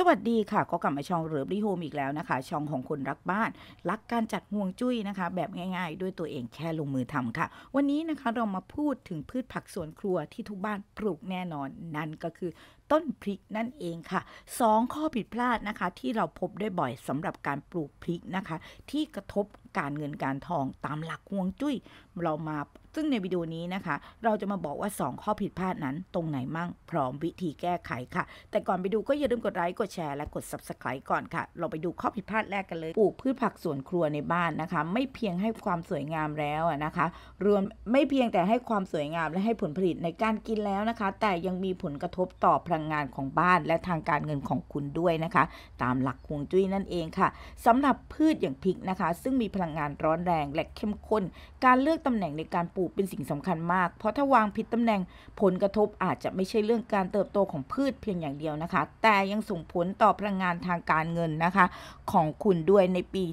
สวัสดีค่ะก็กลับมาช่องเรือรีโฮมอีกแล้วนะคะช่องของคนรักบ้านรักการจัดห่วงจุ้ยนะคะแบบง่าย ๆ ด้วยตัวเองแค่ลงมือทำค่ะ วันนี้นะคะเรามาพูดถึงพืชผักสวนครัวที่ทุกบ้านปลูกแน่นอน นั่นก็คือต้นพริกนั่นเองค่ะ 2 ข้อผิดพลาดนะคะ ที่เราพบได้บ่อยสำหรับการปลูกพริกนะคะ ที่กระทบการเงินการทองตามหลักห่วงจุ้ยเรามาซึ่งในวิดีโอนี้นะคะเราจะมาบอกว่า 2 ข้อผิด พลาดนั้น ตรงไหนมั่งพร้อมวิธีแก้ไขค่ะ แต่ก่อนไปดูก็อย่าลืมกดไลค์กดแชร์และกด subscribe ก่อนค่ะ เราไปดูข้อผิด พลาดแรกกันเลยปลูกพืชผักสวนครัวในบ้านนะคะ ไม่เพียงให้ความสวยงามแล้วนะคะรวมไม่เพียงแต่ให้ความสวยงามและให้ผลผลิตในการกินแล้วนะคะ แต่ยังมีผลกระทบต่อพลังงานของบ้านและทางการเงินของคุณด้วยนะคะ ตามหลักฮวงจุ้ยนั่นเองค่ะ สำหรับพืชอย่างพริกนะคะ ซึ่งมีพลังงานร้อนแรง และเข้มข้นการเลือกตำแหน่งในการปลูกกเป็นสิ่งสำคัญมาก เพราะถ้าวางผิดตำแหน่งผลกระทบอาจจะไม่ใช่เรื่องการเติบโตของพืชเพียงอย่างเดียวนะคะ แต่ยังส่งผลต่อพลังงานทางการเงินนะคะ ของคุณด้วยในปี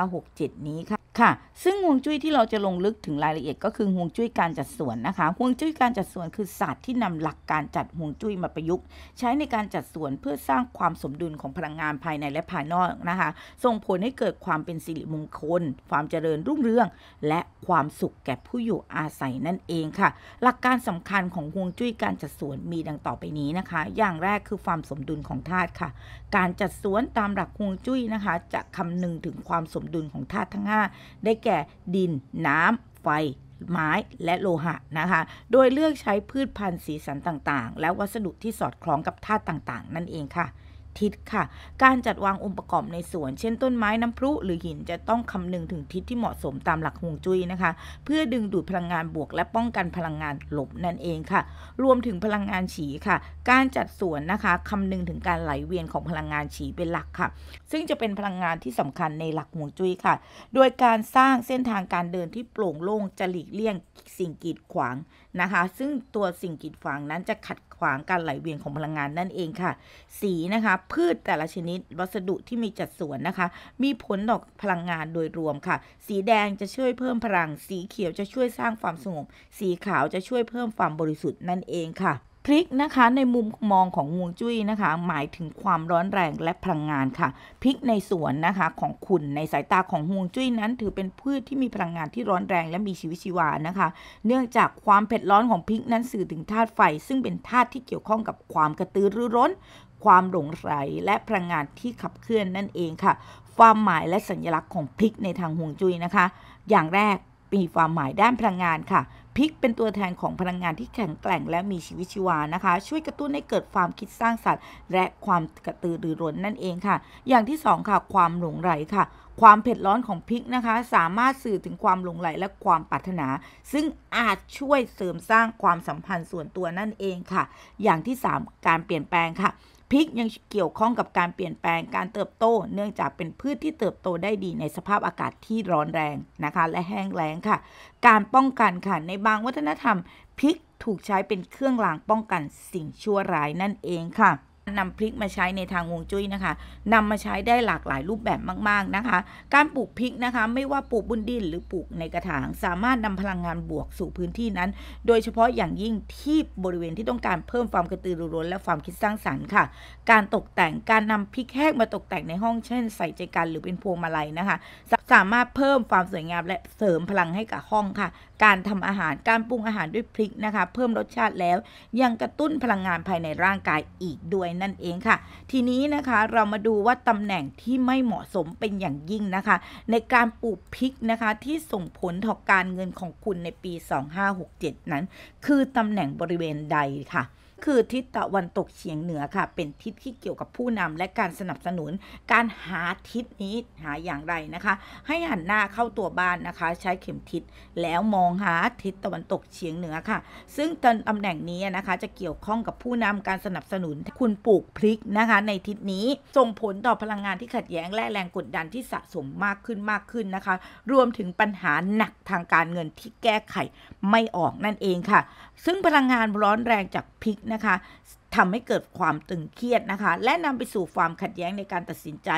2567 นี้ค่ะค่ะ ซึ่งห่วงจุ้ยที่เราจะลงลึกถึงรายละเอียดก็คือห่วงจุ้ยการจัดสวนนะคะห่วงจุ้ยการจัดสวนคือ ศาสตร์ที่นำหลักการจัดห่วงจุ้ยมาประยุกต์ ใช้ในการจัดสวน เพื่อสร้างความสมดุลของพลังงานภายในและ ภายนอกนะคะ ส่งผลให้เกิดความเป็น สิริมงคล ความเจริญรุ่งเรือง และความสุขแก่ผู้อยู่อาศัยนั่นเองค่ะ หลักการสำคัญของห่วงจุ้ยการจัดสวนมีดังต่อไปนี้นะคะ อย่างแรกคือความสมดุลของธาตุค่ะ การจัดสวนตามหลักห่วงจุ้ยนะคะ จะคำนึงถึงความสมดุลของธาตุทั้ง5ได้แก่ดิน น้ำ ไฟ ไม้ และโลหะนะคะ โดยเลือกใช้พืชพันธุ์สีสันต่างๆ และวัสดุที่สอดคล้องกับธาตุต่างๆ นั่นเองค่ะทิศค่ะ การจัดวางองค์ประกอบในสวน เช่นต้นไม้น้ำพลุหรือหินจะต้องคำนึงถึงทิศที่เหมาะสมตามหลักฮวงจุ้ยนะคะ เพื่อดึงดูดพลังงานบวกและป้องกันพลังงานลบนั่นเองค่ะ รวมถึงพลังงานฉีค่ะ การจัดสวนนะคะคำนึงถึงการไหลเวียนของพลังงานฉีเป็นหลักค่ะ ซึ่งจะเป็นพลังงานที่สำคัญในหลักฮวงจุ้ยค่ะ โดยการสร้างเส้นทางการเดินที่โปร่งโล่งจะหลีกเลี่ยงสิ่งกีดขวางนะคะ ซึ่งตัวสิ่งกีดขวางนั้นจะขัดขวางการไหลเวียนของพลังงาน นั่นเองค่ะ สีนะคะ พืชแต่ละชนิดวัสดุที่มีจัดส่วนนะคะ มีผลต่อพลังงานโดยรวมค่ะ สีแดงจะช่วยเพิ่มพลัง สีเขียวจะช่วยสร้างความสงบสีขาวจะช่วยเพิ่มความบริสุทธิ์นั่นเองค่ะพลิก นะคะ ในมุมมองของฮวงจุ้ยนะคะ หมายถึงความร้อนแรงและพลังงานค่ะพลิกในสวน นะคะ ของคุณในสายตาของฮวงจุ้ยนั้น ถือเป็นพืชที่มีพลังงานที่ร้อนแรงและมีชีวิตชีวานะคะ เนื่องจากความเผ็ดร้อนของพลิกนั้นสื่อถึงธาตุไฟ ซึ่งเป็นธาตุที่เกี่ยวข้องกับความกระตือรือร้น ความหลงไหลและพลังงานที่ขับเคลื่อนนั่นเองค่ะ ความหมายและสัญลักษณ์ของพริกในทางฮวงจุ้ยนะคะ อย่างแรกมีความหมายด้านพลังงานค่ะพริกเป็นตัวแทนของพลังงานที่แข็ง แกร่งและมีชีวิตชีวานะคะ ช่วยกระตุ้นให้เกิดความคิดสร้างสรรค์และความ กระตือรือร้น นั่นเองค่ะ อย่างที่ 2 ค่ะ ความหลง ไหลค่ะความเผ็ดร้อนของพริกนะคะ สามารถสื่อถึงความหลงไหลและความปรารถนา ซึ่งอาจช่วยเสริมสร้างความสัมพันธ์ส่วนตัวนั่นเองค่ะ อย่างที่3การเปลี่ยนแปลงค่ะพริกยังเกี่ยวข้องกับการเปลี่ยนแปลงการเติบโตเนื่องจากเป็นพืชที่เติบโตได้ดีในสภาพอากาศที่ร้อนแรงนะคะ และแห้งแล้งค่ะ การป้องกันค่ะในบางวัฒนธรรมพริกถูกใช้เป็นเครื่องรางป้องกันสิ่งชั่วร้ายนั่นเองค่ะนำ พริกมาใช้ในทาง วง จุ้ยนะคะ นำมาใช้ได้หลากหลายรูปแบบมาก ๆ นะคะ การปลูกพริกนะคะ ไม่ว่าปลูกบุนดิน หรือปลูกในกระถาง สามารถนำพลังงานบวกสู่พื้นที่นั้น โดยเฉพาะอย่างยิ่งที่บริเวณที่ต้องการเพิ่มความกระตือรือร้นและความคิดสร้างสรรค์ค่ะ การตกแต่งการนำพริกแห้งมาตกแต่งในห้องเช่น ใส่ใจกันหรือเป็นพวงมาลัยนะคะสามารถเพิ่มความสวยงามและเสริมพลังให้กับห้องค่ะ การทำอาหารการปรุงอาหารด้วยพริกนะคะ เพิ่มรสชาติแล้ว ยังกระตุ้นพลังงานภายในร่างกายอีกด้วยนั่นเองค่ะ ทีนี้นะคะเรามาดูว่าตำแหน่งที่ไม่เหมาะสมเป็นอย่างยิ่งนะคะ ในการปลูกพริกนะคะ ที่ส่งผลต่อการเงินของคุณในปี 2567 นั้น คือตำแหน่งบริเวณใดค่ะคือ ทิศตะวันตกเฉียงเหนือค่ะ เป็นทิศที่เกี่ยวกับผู้นำและการสนับสนุน การหาทิศ นี้หาอย่างไรนะคะ ให้หันหน้าเข้าตัวบ้านนะคะ ใช้เข็มทิศแล้วมองหาทิศตะวันตกเฉียงเหนือค่ะ ซึ่งตำแหน่งนี้นะคะ จะเกี่ยวข้องกับผู้นำการสนับสนุนคุณปลูกพริกนะคะ ในทิศนี้ส่งผลต่อพลังงานที่ขัดแย้งและแรงกดดันที่สะสมมากขึ้นมากขึ้นนะคะรวมถึงปัญหาหนักทางการเงินที่แก้ไขไม่ออกนั่นเองค่ะ ซึ่งพลังงานร้อนแรงจากพริกนะคะทำให้เกิดความตึงเครียดนะคะ และนำไปสู่ความขัดแย้งในการตัดสินใจ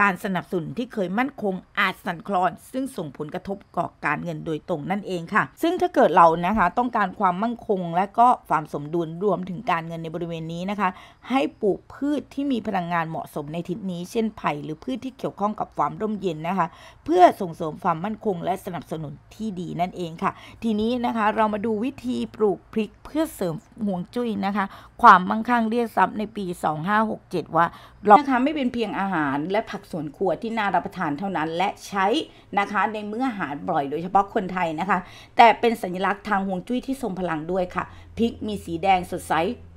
การสนับสนุนที่เคยมั่นคงอาจสั่นคลอน ซึ่งส่งผลกระทบก่อการเงินโดยตรงนั่นเองค่ะ ซึ่งถ้าเกิดเรานะคะต้องการความมั่นคงและก็ความสมดุลรวมถึงการเงินในบริเวณนี้นะคะ ให้ปลูกพืชที่มีพลังงานเหมาะสมในทิศนี้ เช่นไผ่หรือพืชที่เกี่ยวข้องกับความร่มเย็นนะคะเพื่อส่งเสริมความมั่นคงและสนับสนุนที่ดีนั่นเองค่ะ ทีนี้นะคะเรามาดูวิธีปลูกพริกเพื่อเสริมห่วงจุ้ยนะคะความมั่งข้างเรียกซ้ัในปี 2567 ว่านะคะไม่เป็นเพียงอาหารและผักสวนครัวที่น่ารับประทานเท่านั้น และใช้นะคะในเมื่ออาหารบ่อยโดยเฉพาะคนไทยนะคะ แต่เป็นสัญลักษณ์ทางฮวงจุ้ยที่ทรงพลังด้วยค่ะ พริกมีสีแดงสดใส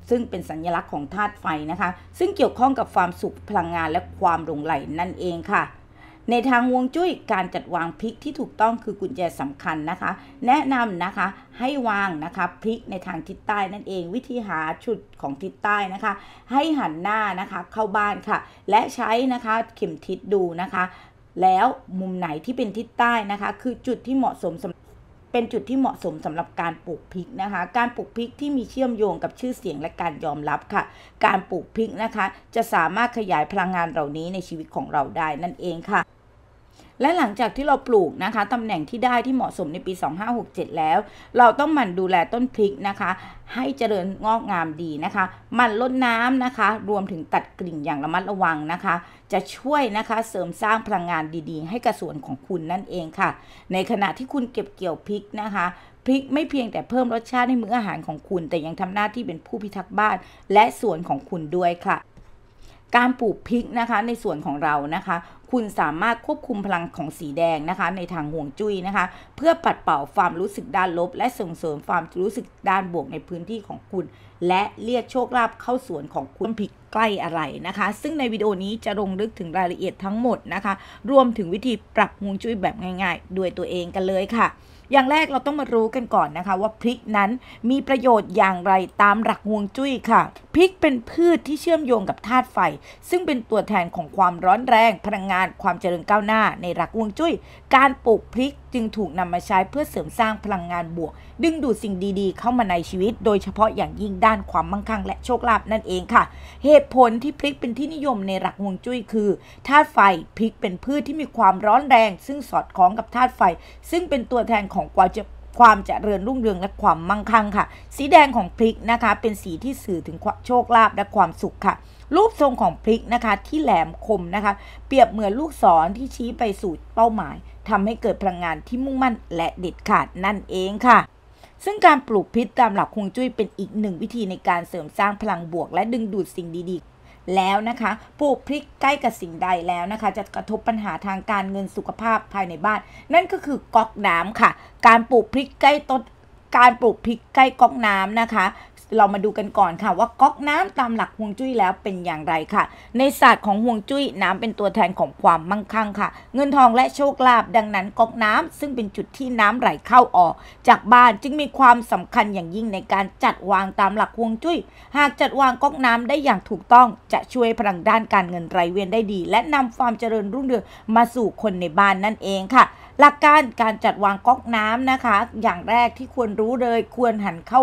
ซึ่งเป็นสัญญลักษณ์ของธาตุไฟนะคะ ซึ่งเกี่ยวข้องกับความสุขพลังงานและความหลงไหลนั่นเองค่ะในทางวงจุ้ยการจัดวางพริกที่ถูกต้องคือกุญแจสำคัญนะคะ แนะนำนะคะให้วางนะคะพริกในทางทิศใต้นั่นเองวิธีหาชุดของทิศใต้นะคะ ให้หันหน้านะคะเข้าบ้านค่ะ และใช้นะคะเข็มทิศดูนะคะ แล้วมุมไหนที่เป็นทิศใต้นะคะ คือจุดที่เหมาะสมเป็นจุดที่เหมาะสมสำหรับการปลูกพริกนะคะ การปลูกพริกที่มีเชื่อมโยงกับชื่อเสียงและการยอมรับค่ะ การปลูกพริกนะคะ จะสามารถขยายพลังงานเหล่านี้ในชีวิตของเราได้นั่นเองค่ะและหลังจากที่เราปลูกนะคะตำแหน่งที่ได้ที่เหมาะสมในปี 2567 แล้ว เราต้องหมั่นดูแลต้นพริกนะคะ ให้เจริญงอกงามดีนะคะหมั่นลดน้ำนะคะ รวมถึงตัดกลิ่งอย่างระมัดระวังนะคะ จะช่วยนะคะเสริมสร้างพลังงานดีๆ ให้กับสวนของคุณนั่นเองค่ะ ในขณะที่คุณเก็บเกี่ยวพริกนะคะพริกไม่เพียงแต่เพิ่มรสชาติให้มื้ออาหารของคุณ แต่ยังทำหน้าที่เป็นผู้พิทักษ์บ้านและสวนของคุณด้วยค่ะ การปลูกพริกนะคะในส่วนของเรานะคะคุณสามารถควบคุมพลังของสีแดงนะคะในทางห่วงจุ้ยนะคะ เพื่อปัดเป่าความรู้สึกด้านลบและส่งเสริมความรู้สึกด้านบวกในพื้นที่ของคุณและเรียกโชคลาภเข้าสวนของคุณผิดใกล้อะไร นะคะ ซึ่งในวิดีโอนี้จะลงลึกถึงรายละเอียดทั้งหมดนะคะ รวมถึงวิธีปรับฮวงจุ้ยแบบง่ายๆ ด้วยตัวเองกันเลยค่ะ อย่างแรกเราต้องมารู้กันก่อนนะคะว่าพริกนั้นมีประโยชน์อย่างไรตามหลักฮวงจุ้ยค่ะพริกเป็นพืชที่เชื่อมโยงกับธาตุไฟ ซึ่งเป็นตัวแทนของความร้อนแรงพลังงานความเจริญก้าวหน้า ในหลักฮวงจุ้ย การปลูกพริกจึงถูกนำมาใช้เพื่อเสริมสร้างพลังงานบวก ดึงดูดสิ่งดีๆ เข้ามาในชีวิต โดยเฉพาะอย่างยิ่งด้านความมั่งคั่งและโชคลาภนั่นเองค่ะ เหตุผลที่พริกเป็นที่นิยมในหลักฮวงจุ้ยคือธาตุไฟ พริกเป็นพืชที่มีความร้อนแรง ซึ่งสอดคล้องกับธาตุไฟ ซึ่งเป็นตัวแทนของความเจความเรริญรุ่งเรืองและความมั่งคั่งค่ะ สีแดงของพริกนะคะเป็นสีที่สื่อถึงโชคลาภและความสุขค่ะ รูปทรงของพริกนะคะที่แหลมคมนะคะ เปรียบเหมือนลูกศรที่ชี้ไปสู่เป้าหมายทำให้เกิดพลังงานที่มุ่งมั่นและเด็ดขาดนั่นเองค่ะ ซึ่งการปลูกพิษตามหลักคงจุ้ยเป็นอีกหนึ่งวิธีในการเสริมสร้างพลังบวกและดึงดูดสิ่งดีๆ แล้วนะคะ ปลูกพริกใกล้กับสิ่งใดแล้วนะคะ จะกระทบปัญหาทางการเงินสุขภาพภายในบ้าน นั่นก็คือก๊อกน้ำค่ะ การปลูกพริกใกล้ต้นการปลูกพริกใกล้ก๊อกน้ำนะคะเรามาดูกันก่อนค่ะว่าก๊อกน้ำตามหลักฮวงจุ้ย แล้วเป็นอย่างไรค่ะ ในศาสตร์ของฮวงจุ้ยน้ำเป็นตัวแทนของความมั่งคั่งค่ะ เงินทองและโชคลาภดังนั้นก๊อกน้ำซึ่งเป็นจุดที่น้ำไหลเข้าออก จากบ้านจึงมีความสำคัญอย่างยิ่งในการจัดวางตามหลักฮวงจุ้ยหากจัดวางก๊อกน้ำได้อย่างถูกต้องจะช่วยพลังด้านการเงินไหลเวียนได้ดี และนำความเจริญรุ่งเรืองมาสู่คนในบ้านนั่นเองค่ะ หลักการการจัดวางก๊อกน้ำนะคะ อย่างแรกที่ควรรู้เลยควรหันเข้า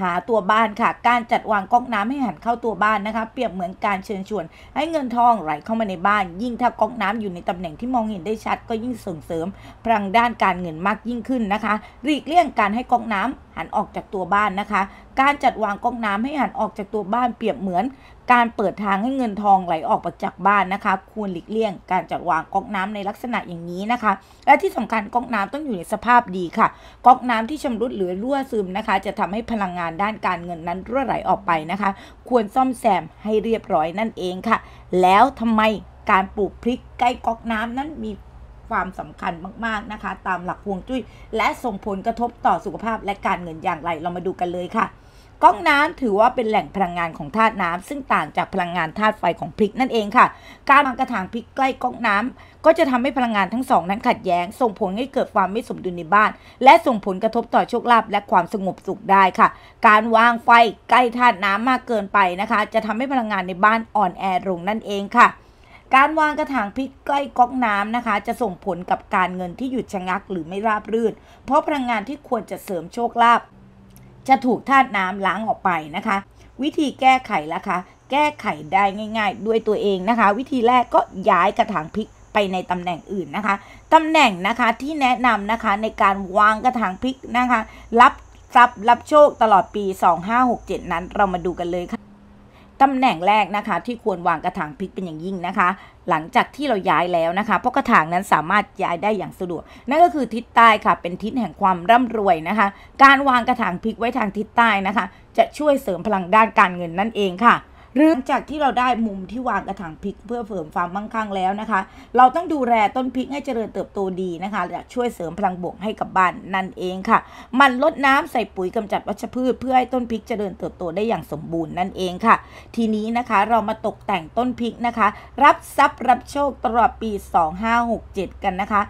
หาตัวบ้านค่ะการจัดวางก๊อกน้ำให้หันเข้าตัวบ้านนะคะ เปรียบเหมือนการเชิญชวน ให้เงินทองไหลเข้ามาในบ้านยิ่งถ้าก๊อกน้ำอยู่ในตำแหน่งที่มองเห็นได้ชัดก็ยิ่งส่งเสริมพลังด้านการเงินมากยิ่งขึ้นนะคะหลีกเลี่ยงการให้ก๊อกน้ำหันออกจากตัวบ้านนะคะ การจัด วางก๊อกน้ำให้หันออกจากตัวบ้านเปรียบเหมือน การเปิดทางให้เงินทองไหลออกจากบ้านนะคะ ควรหลีกเลี่ยง การจัดวางก๊อกน้ำในลักษณะอย่างนี้นะคะ และที่สำคัญก๊อกน้ำต้องอยู่ในสภาพดีค่ะ ก๊อกน้ำที่ชำรุดหรือรั่วซึมนะคะ จะทำให้พลังงานด้านการเงินนั้นรั่วไหลออกไปนะคะ ควรซ่อมแซมให้เรียบร้อยนั่นเองค่ะ แล้วทำไมการปลูกพริกใกล้ก๊อกน้ำนั้นมีความสำคัญมาก ๆ นะคะ ตามหลักพวงจุ้ยและส่งผลกระทบต่อสุขภาพและการเงินอย่างไรเรามาดูกันเลยค่ะก้องน้ำถือว่าเป็นแหล่งพลังงานของธาตุน้ำซึ่งต่างจากพลังงานธาตุไฟของพริกนั่นเองค่ะ การวางกระถางพริกใกล้ก้องน้ำ ก็จะทำ ให้พลังงานทั้งสองนั้นขัดแย้ง ส่งผลให้เกิดความไม่สมดุลในบ้าน และส่งผลกระทบต่อโชคลาภและความสงบสุขได้ค่ะ การวางไฟใกล้ธาตุน้ำมากเกินไปนะคะ จะทำให้พลังงานในบ้านอ่อนแอลงนั่นเองค่ะการวางกระถางพิกใกล้ก๊อกน้ำนะคะ จะส่งผลกับการเงินที่หยุดชะงักหรือไม่ราบรื่นเพราะพลังงานที่ควรจะเสริมโชคลาภจะถูกธาตุน้ำล้างออกไปนะคะ วิธีแก้ไขล่ะคะ แก้ไขได้ง่าย ๆ ด้วยตัวเองนะคะ วิธีแรกก็ย้ายกระถางพิกไปในตำแหน่งอื่นนะคะตำแหน่งนะคะที่แนะนำนะคะในการวางกระถางพริกนะคะ รับทรัพย์รับโชคตลอดปี 2567 นั้น เรามาดูกันเลยค่ะตำแหน่งแรกนะคะ ที่ควรวางกระถางพริกเป็นอย่างยิ่งนะคะ หลังจากที่เราย้ายแล้วนะคะเพราะกระถางนั้นสามารถย้ายได้อย่างสะดวก นั่นก็คือทิศใต้ค่ะ เป็นทิศแห่งความร่ำรวยนะคะ การวางกระถางพริกไว้ทางทิศใต้นะคะ จะช่วยเสริมพลังด้านการเงินนั่นเองค่ะหรือจากที่เราได้มุมที่วางกระถางพริก เพื่อเสริมความมั่งคั่งแล้วนะคะ เราต้องดูแลต้นพริกให้เจริญเติบโตดีนะคะและช่วยเสริมพลังบวกให้กับบ้านนั่นเองค่ะ มันลดน้ำใส่ปุ๋ยกำจัดวัชพืชเพื่อให้ต้นพริกเจริญเติบโตได้อย่างสมบูรณ์นั่นเองค่ะ ทีนี้นะคะเรามาตกแต่งต้นพริกนะคะ รับทรัพย์รับโชคตลอดปี 2567 กันนะคะ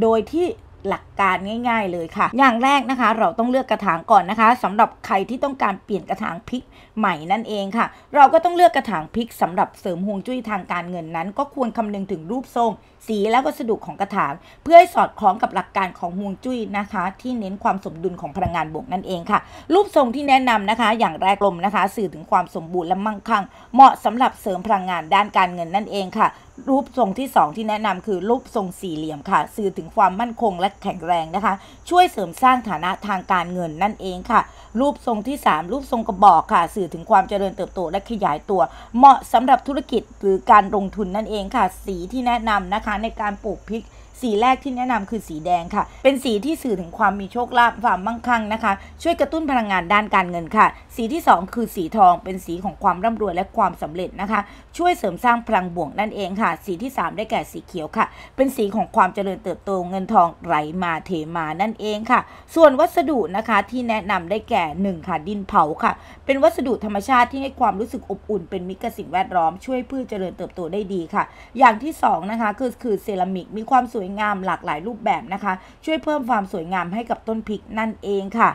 โดยที่หลักการง่าย ๆเลยค่ะ อย่างแรกนะคะเราต้องเลือกกระถางก่อนนะคะ สำหรับใครที่ต้องการเปลี่ยนกระถางพริก ใหม่นั่นเองค่ะ เราก็ต้องเลือกกระถางพริก สำหรับเสริมฮวงจุ้ยทางการเงินนั้น ก็ควรคำนึงถึงรูปทรง สีและวัสดุของกระถางเพื่อให้สอดคล้องกับหลักการของฮวงจุ้ยนะคะ ที่เน้นความสมดุลของพลังงานบวกนั่นเองค่ะ รูปทรงที่แนะนำนะคะ อย่างแรกลมนะคะ สื่อถึงความสมบูรณ์และมั่งคั่งเหมาะสำหรับเสริมพลังงานด้านการเงินนั่นเองค่ะ รูปทรงที่ 2 ที่แนะนำคือ รูปทรงสี่เหลี่ยมค่ะ สื่อถึงความมั่นคงและแข็งแรงนะคะช่วยเสริมสร้างฐานะทางการเงินนั่นเองค่ะ รูปทรงที่ 3 รูปทรงกระบอกค่ะ สื่อถึงความเจริญเติบโต และขยายตัว เหมาะสำหรับธุรกิจหรือการลงทุนนั่นเองค่ะ สีที่แนะนำนะคะในการปลูกพริกสีแรกที่แนะนำคือสีแดงค่ะ เป็นสีที่สื่อถึงความมีโชคลาภความมั่งคั่งนะคะ ช่วยกระตุ้นพลังงานด้านการเงินค่ะ สีที่ 2 คือสีทอง เป็นสีของความร่ำรวยและความสำเร็จนะคะ ช่วยเสริมสร้างพลังบวกนั่นเองค่ะ สีที่ 3 ได้แก่สีเขียวค่ะ เป็นสีของความเจริญเติบโต เงินทองไหลมาเทมานั่นเองค่ะ ส่วนวัสดุนะคะที่แนะนำได้แก่ 1 ค่ะดินเผาค่ะ เป็นวัสดุธรรมชาติที่ให้ความรู้สึกอบอุ่น เป็นมิตรกับสิ่งแวดล้อมช่วยพืชเจริญเติบโตได้ดีค่ะ อย่างที่2นะคะคือคือเซรามิกมีความสวยงามหลากหลายรูปแบบนะคะช่วยเพิ่มความสวยงามให้กับต้นพริกนั่นเองค่ะ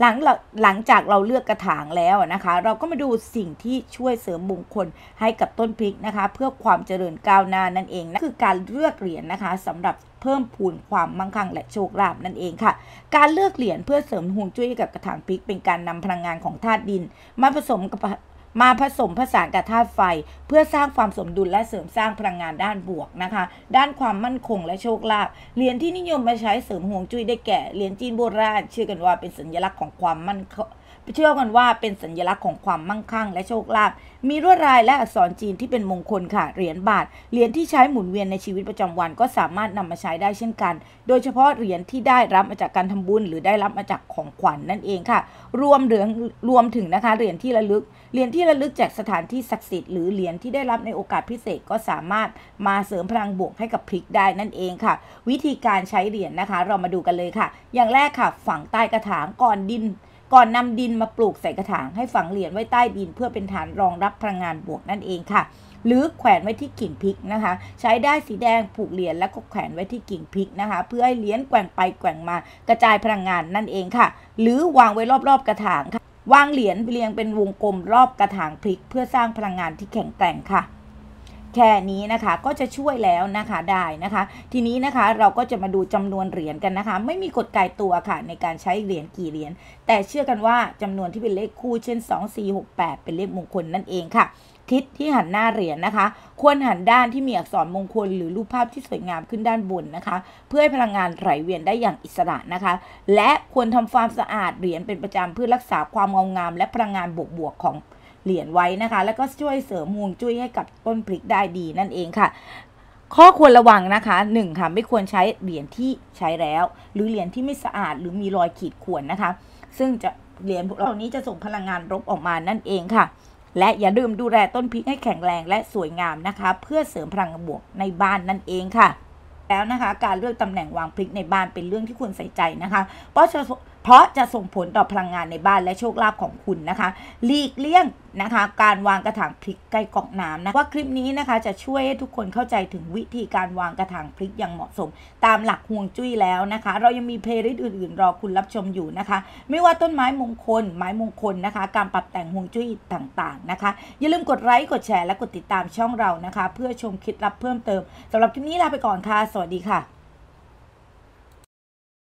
หลังหลังจากเราเลือกกระถางแล้วนะคะเราก็มาดูสิ่งที่ช่วยเสริมมงคลให้กับต้นพริกนะคะ เพื่อความเจริญก้าวหน้านั่นเองนั่นคือการเลือกเหรียญนนะคะสำหรับเพิ่มพูนความมั่งคั่งและโชคลาภนั่นเองค่ะการเลือกเหรียญเพื่อเสริมห่วงจุ้ยกับกระถางพริก เป็นการนำพลังงานของธาตุดินมาผสมกับมาผสมผสานกับธาตุไฟเพื่อสร้างความสมดุลและเสริมสร้างพลังงานด้านบวกนะคะ ด้านความมั่นคงและโชคลาภเหรียญที่นิยมมาใช้เสริมห่วงจุ้ยได้แก่เหรียญจีนโบราณเชื่อกันว่าเป็นสัญลักษณ์ของความมั่นคงเชื่อกันว่าเป็นสัญลักษณ์ของความมั่งคั่ง และโชคลาภ มีรวดลายและอักษรจีนที่เป็นมงคลค่ะ เหรียญบาท เหรียญที่ใช้หมุนเวียนในชีวิตประจำวันก็สามารถนำมาใช้ได้เช่นกัน โดยเฉพาะเหรียญที่ได้รับมาจากการทำบุญ หรือได้รับมาจากของขวัญนนั่นเองค่ะ รวมเหรียญรวมถึงนะคะเหรียญที่ระลึก เหรียญที่ระลึกจากสถานที่ศักดิ์สิทธิ์ หรือเหรียญที่ได้รับในโอกาสพิเศษก็สามารถมาเสริมพลังบวกให้กับพลิกได้นั่นเองค่ะ วิธีการใช้เหรียญนะคะ เรามาดูกันเลยค่ะ อย่างแรกค่ะ ฝังใต้กระถางก่อนดินก่อนนำดินมาปลูกใส่กระถางให้ฝังเหรียญไว้ใต้ดิน เพื่อเป็นฐานรองรับพลังงานบวกนั่นเองค่ะ หรือแขวนไว้ที่กิ่งพริกนะคะ ใช้ได้สีแดงผูกเหรียญแล้วก็แขวนไว้ที่กิ่งพริกนะคะ เพื่อให้เหรียญแกว่งไปแกว่งมา กระจายพลังงานนั่นเองค่ะ หรือวางไว้รอบๆกระถางค่ะวางเหรียญเรียงเป็นวงกลมรอบกระถางพริก เพื่อสร้างพลังงานที่แข็งแกร่งค่ะแค่นี้นะคะก็จะช่วยแล้วนะคะได้นะคะ ทีนี้นะคะเราก็จะมาดูจำนวนเหรียญกันนะคะ ไม่มีกฎกายตัวค่ะในการใช้เหรียญกี่เหรียญแต่เชื่อกันว่าจำนวนที่เป็นเลขคู่เช่น 2 4 6 8 เป็นเลขมงคลนั่นเองค่ะทิศที่หันหน้าเหรียญนะคะ ควรหันด้านที่มีอักษรมงคลหรือรูปภาพที่สวยงามขึ้นด้านบนนะคะ เพื่อให้พลังงานไหลเวียนได้อย่างอิสระนะคะ และควรทำความสะอาดเหรียญเป็นประจำเพื่อรักษาความเงางาม และพลังงานบวกๆของเหรียญไว้นะคะแล้วก็ช่วยเสริมฮวงจุ้ยให้กับต้นพริกได้ดีนั่นเองค่ะ ข้อควรระวังนะคะ1ค่ะ ไม่ควรใช้เหรียญที่ใช้แล้ว หรือเหรียญที่ไม่สะอาด หรือมีรอยขีดข่วนนะคะ ซึ่งจะเหรียญเหล่านี้จะส่งพลังงานลบออกมานั่นเองค่ะ และอย่าลืมดูแลต้นพริกให้แข็งแรงและสวยงามนะคะ เพื่อเสริมพลังบวก ในบ้านนั่นเองค่ะ แล้วนะคะการเลือกตำแหน่งวางพริกในบ้านเป็นเรื่องที่ควรใส่ใจนะคะเพราะเพราะจะส่งผลต่อพลังงานในบ้านและโชคลาภของคุณนะคะหลีกเลี่ยงนะคะ การวางกระถางพลิก ใกล้กอกน้ำนะว่าคลิปนี้นะคะจะช่วยให้ทุกคนเข้าใจถึงวิธีการวางกระถางพลิกอย่างเหมาะสมตามหลักห่วงจุ้ยแล้วนะคะ เรายังมีเพลย์ลิสต์อื่นๆรอคุณรับชมอยู่นะคะ ไม่ว่าต้นไม้มงคล ไม้มงคลนะคะ การปรับแต่งห่วงจุ้ยต่างๆนะคะอย่าลืมกดไลค์กดแชร์และกดติดตามช่องเรานะคะ เพื่อชมคลิปลับเพิ่มเติมสำหรับคลิปนี้ลาไปก่อนค่ะ สวัสดีค่ะ